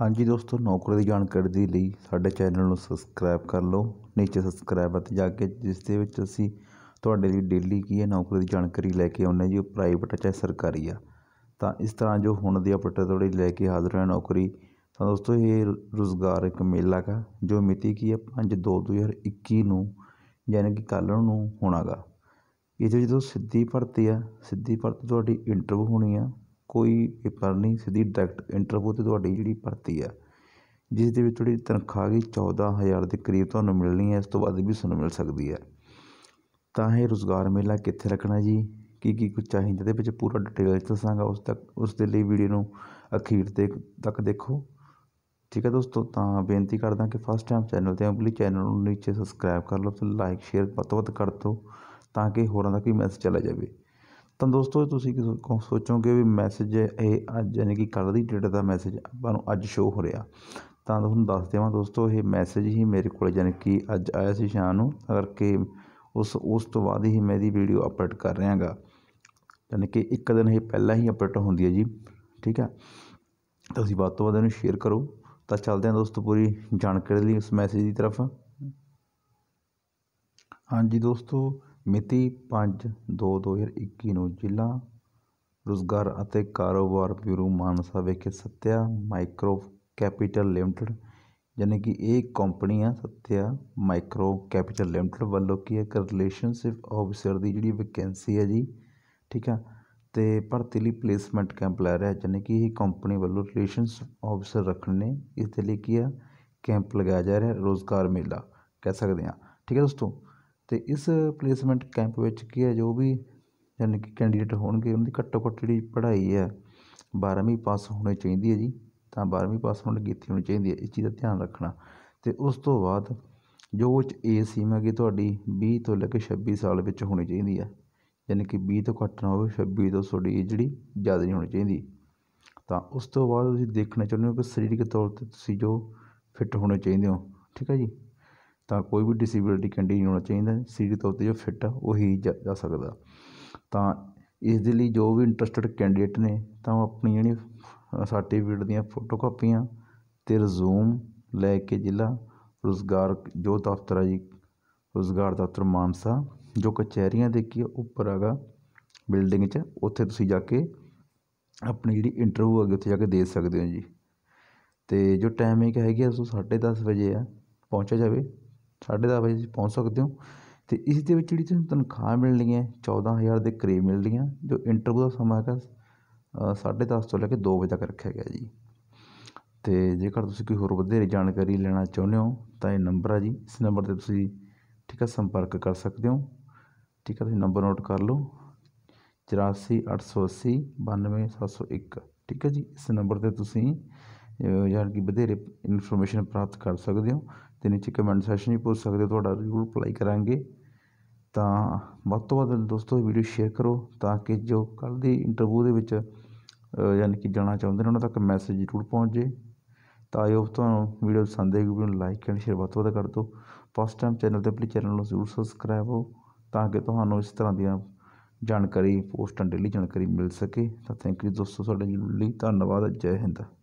ਹਾਂਜੀ ਦੋਸਤੋ ਨੌਕਰੀ ਦੀ ਜਾਣਕਾਰੀ ਦੇ ਲਈ ਸਾਡੇ ਚੈਨਲ ਨੂੰ ਸਬਸਕ੍ਰਾਈਬ ਕਰ ਲਓ ਨੀਚੇ ਸਬਸਕ੍ਰਾਈਬ ਅਤੇ ਜਾ ਕੇ ਜਿਸ ਦੇ ਵਿੱਚ ਅਸੀਂ ਤੁਹਾਡੇ ਲਈ ਡੇਲੀ ਕੀ ਹੈ ਨੌਕਰੀ ਦੀ ਜਾਣਕਾਰੀ ਲੈ ਕੇ ਆਉਂਦੇ ਜੀ ਉਹ ਪ੍ਰਾਈਵੇਟ ਚਾਹੇ ਸਰਕਾਰੀ ਆ ਤਾਂ ਇਸ ਤਰ੍ਹਾਂ ਜੋ ਹੁਣ ਦੀ ਅਪਡੇਟ ਥੋੜੀ ਲੈ ਕੇ ਹਾਜ਼ਰ ਹੈ ਨੌਕਰੀ ਤਾਂ ਦੋਸਤੋ ਇਹ ਰੋਜ਼ਗਾਰ ਇੱਕ ਮੇਲਾ ਹੈ ਜੋ ਮਿਤੀ ਕੀ ਹੈ 5 2 2021 ਨੂੰ ਯਾਨੀ ਕਿ ਕੱਲ ਨੂੰ ਹੋਣਾਗਾ ਇਹਦੇ ਵਿੱਚ ਜਦੋਂ ਸਿੱਧੀ ਭਰਤੀ ਆ ਸਿੱਧੀ ਭਰਤੀ ਤੁਹਾਡੀ ਇੰਟਰਵਿਊ ਹੋਣੀ ਆ ਕੋਈ ਪੇਪਰ ਨਹੀਂ ਸਿੱਧੀ ਡਾਇਰੈਕਟ ਇੰਟਰਵਿਊ 'ਤੇ ਤੁਹਾਡੀ ਜਿਹੜੀ ਭਰਤੀ ਆ ਜਿਸ ਦੇ ਵਿੱਚ ਤੁਹਾਡੀ ਤਨਖਾਹ ਗਈ 14000 ਦੇ ਕਰੀਬ ਤੁਹਾਨੂੰ ਮਿਲਣੀ ਹੈ ਇਸ ਤੋਂ ਵੱਧ ਵੀ ਤੁਹਾਨੂੰ ਮਿਲ ਸਕਦੀ ਹੈ ਤਾਂ ਇਹ ਰੋਜ਼ਗਾਰ ਮੇਲਾ ਕਿੱਥੇ ਰੱਖਣਾ ਜੀ ਕੀ ਕੀ ਕੁਝ ਚਾਹੀਦਾ ਤੇ ਵਿੱਚ ਪੂਰਾ ਡਿਟੇਲ ਦੱਸਾਂਗਾ ਉਸ ਤੱਕ ਉਸ ਦੇ ਲਈ ਵੀਡੀਓ ਨੂੰ ਅਖੀਰ ਤੇ ਤੱਕ ਦੇਖੋ ਠੀਕ ਹੈ ਦੋਸਤੋ ਤਾਂ ਬੇਨਤੀ ਕਰਦਾ ਕਿ ਫਸਟ ਟਾਈਮ ਚੈਨਲ ਤੇ ਲਈ ਚੈਨਲ ਨੂੰ ਨੀਚੇ ਸਬਸਕ੍ਰਾਈਬ ਕਰ ਲਓ ਤੇ ਲਾਈਕ ਸ਼ੇਅਰ ਵੱਧ ਤੋਂ ਵੱਧ ਕਰ ਦਿਓ ਤਾਂ ਕਿ ਹੋਰਾਂ ਦਾ ਕੋਈ ਮੈਸੇਜ ਚਲਾ ਜਾਵੇ ਤਾਂ ਦੋਸਤੋ ਤੁਸੀਂ ਕਿਸ ਸੋਚੋਗੇ ਵੀ ਮੈਸੇਜ ਇਹ ਅੱਜ ਯਾਨੀ ਕਿ ਕੱਲ ਦੀ ਡੇਟ ਦਾ ਮੈਸੇਜ ਆਪਾਂ ਨੂੰ ਅੱਜ ਸ਼ੋਅ ਹੋ ਰਿਹਾ ਤਾਂ ਤੁਹਾਨੂੰ ਦੱਸ ਦੇਵਾਂ ਦੋਸਤੋ ਇਹ ਮੈਸੇਜ ਹੀ ਮੇਰੇ ਕੋਲ ਯਾਨੀ ਕਿ ਅੱਜ ਆਇਆ ਸੀ ਸ਼ਾਮ ਨੂੰ ਕਰਕੇ ਉਸ ਉਸ ਤੋਂ ਬਾਅਦ ਹੀ ਮੈਂ ਇਹਦੀ ਵੀਡੀਓ ਅਪਲੋਡ ਕਰ ਰਿਹਾਗਾ ਯਾਨੀ ਕਿ ਇੱਕ ਦਿਨ ਇਹ ਪਹਿਲਾਂ ਹੀ ਅਪਡੇਟ ਹੁੰਦੀ ਹੈ ਜੀ ਠੀਕ ਹੈ ਤੁਸੀਂ ਵੱਧ ਤੋਂ ਵੱਧ ਇਹਨੂੰ ਸ਼ੇਅਰ ਕਰੋ ਤਾਂ ਚੱਲਦੇ ਹਾਂ ਦੋਸਤੋ ਪੂਰੀ ਜਾਣਕਾਰੀ ਲਈ ਉਸ ਮੈਸੇਜ ਦੀ ਤਰਫ ਹਾਂਜੀ ਦੋਸਤੋ ਮਿਤੀ ਪੰਜ ਦੋ ਦੋ ਹਜ਼ਾਰ ਇੱਕੀ ਨੂੰ ਜ਼ਿਲ੍ਹਾ ਰੁਜ਼ਗਾਰ ਅਤੇ ਕਾਰੋਬਾਰ ਬਿਊਰੋ ਮਾਨਸਾ ਵਿਖੇ ਸੱਤਿਆ ਮਾਈਕਰੋ ਕੈਪੀਟਲ ਲਿਮਟਿਡ ਯਾਨੀ ਕਿ ਇਹ ਕੰਪਨੀ ਆ ਸੱਤਿਆ ਮਾਈਕਰੋ ਕੈਪੀਟਲ ਲਿਮਟਿਡ ਵੱਲੋਂ ਕੀ ਹੈ ਇੱਕ ਰਿਲੇਸ਼ਨਸ਼ਿਪ ਆਫਿਸਰ ਦੀ ਜਿਹੜੀ ਵੈਕੈਂਸੀ ਹੈ ਜੀ ਠੀਕ ਆ ਤੇ ਭਰਤੀ ਲਈ ਪਲੇਸਮੈਂਟ ਕੈਂਪ ਲੈ ਰਿਹਾ ਯਾਨੀ ਕਿ ਇਹ ਕੰਪਨੀ ਵੱਲੋਂ ਰਿਲੇਸ਼ਨਸ਼ਿਪ ਆਫਿਸਰ ਰੱਖਣ ਨੇ ਇਸ ਦੇ ਲਈ ਕੀ ਆ ਕੈਂਪ ਲਗਾਇਆ ਜਾ ਰਿਹਾ ਰੋਜ਼ਗਾਰ ਮੇਲਾ ਕਹਿ ਸਕਦੇ ਆ ਠੀਕ ਹੈ ਦੋਸਤੋ ਅਤੇ ਇਸ ਪਲੇਸਮੈਂਟ ਕੈਂਪ ਵਿੱਚ ਕੀ ਹੈ ਜੋ ਵੀ ਯਾਨੀ ਕਿ ਕੈਂਡੀਡੇਟ ਹੋਣਗੇ ਉਹਨਾਂ ਦੀ ਘੱਟੋ ਘੱਟ ਜਿਹੜੀ ਪੜ੍ਹਾਈ ਹੈ ਬਾਰ੍ਹਵੀਂ ਪਾਸ ਹੋਣੀ ਚਾਹੀਦੀ ਹੈ ਜੀ ਤਾਂ ਬਾਰ੍ਹਵੀਂ ਪਾਸ ਹੋਣ ਲਈ ਕੀਤੀ ਹੋਣੀ ਚਾਹੀਦੀ ਹੈ ਇਸ ਚੀਜ਼ ਦਾ ਧਿਆਨ ਰੱਖਣਾ ਅਤੇ ਉਸ ਤੋਂ ਬਾਅਦ ਜੋ ਉਹ 'ਚ ਏਜ ਸੀਮਾ ਹੈਗੀ ਤੁਹਾਡੀ 20 ਤੋਂ ਲੈ ਕੇ 26 ਸਾਲ ਵਿੱਚ ਹੋਣੀ ਚਾਹੀਦੀ ਹੈ ਯਾਨੀ ਕਿ 20 ਤੋਂ ਘੱਟ ਨਾ ਹੋਵੇ 26 ਤੋਂ ਤੁਹਾਡੀ ਜਿਹੜੀ ਜ਼ਿਆਦਾ ਨਹੀਂ ਹੋਣੀ ਚਾਹੀਦੀ ਤਾਂ ਉਸ ਤੋਂ ਬਾਅਦ ਤੁਸੀਂ ਦੇਖਣਾ ਚਾਹੁੰਦੇ ਹੋ ਕਿ ਸਰੀਰਕ ਤੌਰ 'ਤੇ ਤੁਸੀਂ ਜੋ ਫਿੱਟ ਹੋਣੇ ਚਾਹੀਦੇ ਹੋ ਠੀਕ ਹੈ ਜੀ ਤਾਂ ਕੋਈ ਵੀ ਡਿਸੇਬਿਲਟੀ ਕੰਡੀਸ਼ਨ ਹੋਣਾ ਚਾਹੀਦਾ ਸਰੀਰਕ ਤੌਰ 'ਤੇ ਜੋ ਫਿੱਟ ਆ ਉਹੀ ਜਾ ਸਕਦਾ ਤਾਂ ਇਸ ਦੇ ਲਈ ਜੋ ਵੀ ਇੰਟਰਸਟਡ ਕੈਂਡੀਡੇਟ ਨੇ ਤਾਂ ਉਹ ਆਪਣੀ ਜਿਹੜੀ ਸਰਟੀਫਿਕੇਟ ਦੀਆਂ ਫੋਟੋ ਕਾਪੀਆਂ ਅਤੇ ਰਜ਼ੂਮ ਲੈ ਕੇ ਜ਼ਿਲ੍ਹਾ ਰੋਜ਼ਗਾਰ ਜੋ ਦਫ਼ਤਰ ਹੈ ਜੀ ਰੋਜ਼ਗਾਰ ਦਫ਼ਤਰ ਮਾਨਸਾ ਜੋ ਕਚਹਿਰੀਆਂ ਦੇ ਕੀ ਉੱਪਰ ਹੈਗਾ ਬਿਲਡਿੰਗ 'ਚ ਉੱਥੇ ਤੁਸੀਂ ਜਾ ਕੇ ਆਪਣੀ ਜਿਹੜੀ ਇੰਟਰਵਿਊ ਹੈਗੀ ਉੱਥੇ ਜਾ ਕੇ ਦੇ ਸਕਦੇ ਹੋ ਜੀ ਤੇ ਜੋ ਟਾਈਮਿੰਗ ਹੈਗੀ ਆ ਸੋ 10:30 ਵਜੇ ਆ ਪਹੁੰਚਿਆ ਜਾਵੇ ਸਾਢੇ ਦਸ ਵਜੇ ਪਹੁੰਚ ਸਕਦੇ ਹੋ ਤੇ ਇਸ ਦੇ ਵਿੱਚ ਜਿਹੜੀ ਤੁਹਾਨੂੰ ਤਨਖਾਹ ਮਿਲਣੀ ਹੈ 14000 ਦੇ ਕਰੀਬ ਮਿਲਣੀ ਹੈ ਜੋ ਇੰਟਰਵਿਊ ਦਾ ਸਮਾਂ ਹੈਗਾ ਸਾਢੇ 10 ਤੋਂ ਲੈ ਕੇ 2 ਵਜੇ ਤੱਕ ਰੱਖਿਆ ਗਿਆ ਜੀ ਤੇ ਜੇਕਰ ਤੁਸੀਂ ਕੋਈ ਹੋਰ ਵਧੇਰੇ ਜਾਣਕਾਰੀ ਲੈਣਾ ਚਾਹੁੰਦੇ ਹੋ ਤਾਂ ਇਹ ਨੰਬਰ ਆ ਜੀ ਇਸ ਨੰਬਰ 'ਤੇ ਤੁਸੀਂ ਠੀਕ ਹੈ ਸੰਪਰਕ ਕਰ ਸਕਦੇ ਹੋ ਠੀਕ ਹੈ ਤੁਸੀਂ ਨੰਬਰ ਨੋਟ ਕਰ ਲਓ ਚੁਰਾਸੀ ਠੀਕ ਹੈ ਜੀ ਇਸ ਨੰਬਰ 'ਤੇ ਤੁਸੀਂ ਯਾਰ ਕਿ ਵਧੇਰੇ ਇਨਫੋਰਮੇਸ਼ਨ ਪ੍ਰਾਪਤ ਕਰ ਸਕਦੇ ਹੋ ਤੇ ਨੀਚੇ ਕਮੈਂਟ ਸੈਕਸ਼ਨ ਵੀ ਪੁੱਛ ਸਕਦੇ ਹੋ ਤੁਹਾਡਾ ਜ਼ਰੂਰ ਰਿਪਲਾਈ ਕਰਾਂਗੇ ਤਾਂ ਵੱਧ ਤੋਂ ਵੱਧ ਦੋਸਤੋ ਵੀਡੀਓ ਸ਼ੇਅਰ ਕਰੋ ਤਾਂ ਕਿ ਜੋ ਕੱਲ ਦੀ ਇੰਟਰਵਿਊ ਦੇ ਵਿੱਚ ਯਾਨੀ ਕਿ ਜਾਣਾ ਚਾਹੁੰਦੇ ਨੇ ਉਹਨਾਂ ਤੱਕ ਮੈਸੇਜ ਜ਼ਰੂਰ ਪਹੁੰਚ ਜੇ ਤਾਂ ਆਇਓ ਤੁਹਾਨੂੰ ਵੀਡੀਓ ਪਸੰਦ ਆਏਗੀ ਵੀਡੀਓ ਨੂੰ ਲਾਈਕ ਐਂਡ ਸ਼ੇਅਰ ਵੱਧ ਤੋਂ ਵੱਧ ਕਰ ਦਿਓ ਫਸਟ ਟਾਈਮ ਚੈਨਲ ਤੇ ਆਪਣੇ ਚੈਨਲ ਨੂੰ ਜ਼ਰੂਰ ਸਬਸਕ੍ਰਾਈਬ ਹੋ ਤਾਂ ਕਿ ਤੁਹਾਨੂੰ ਇਸ ਤਰ੍ਹਾਂ ਦੀਆਂ ਜਾਣਕਾਰੀ ਪੋਸਟਾਂ ਡੇਲੀ ਜਾਣਕਾਰੀ ਮਿਲ ਸਕੇ ਤਾਂ ਥੈਂਕ ਯੂ ਦੋਸਤੋ ਤੁਹਾਡੇ ਲਈ ਧੰਨਵਾਦ ਜੈ ਹਿੰਦ